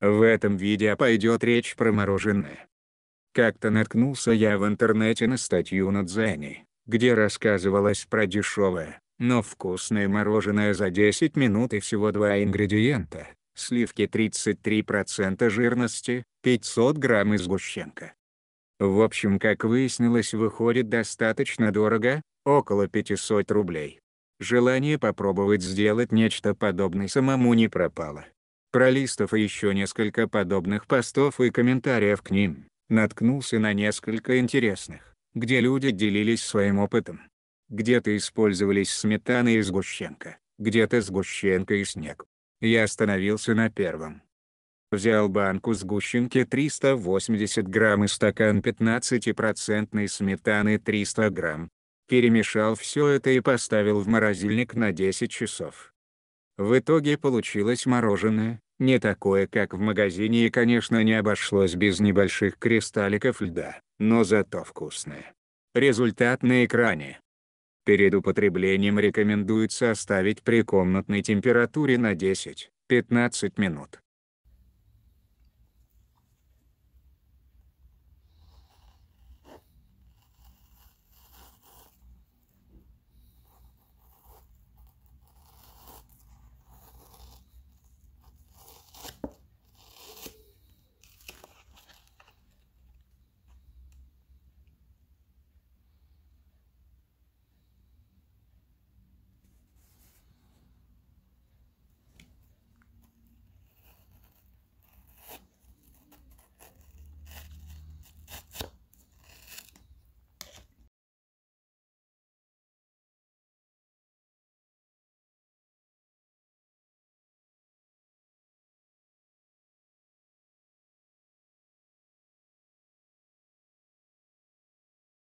В этом видео пойдет речь про мороженое. Как-то наткнулся я в интернете на статью на Дзене, где рассказывалось про дешевое, но вкусное мороженое за 10 минут и всего два ингредиента – сливки 33% жирности, 500 грамм изгущенка. В общем, как выяснилось, выходит достаточно дорого, около 500 рублей. Желание попробовать сделать нечто подобное самому не пропало пролистав еще несколько подобных постов и комментариев к ним, наткнулся на несколько интересных, где люди делились своим опытом. Где-то использовались сметана и сгущенка, где-то сгущенка и снег. Я остановился на первом. Взял банку сгущенки 380 грамм и стакан 15% сметаны 300 грамм. Перемешал все это и поставил в морозильник на 10 часов. В итоге получилось мороженое, не такое, как в магазине и конечно не обошлось без небольших кристалликов льда, но зато вкусное. Результат на экране. Перед употреблением рекомендуется оставить при комнатной температуре на 10-15 минут.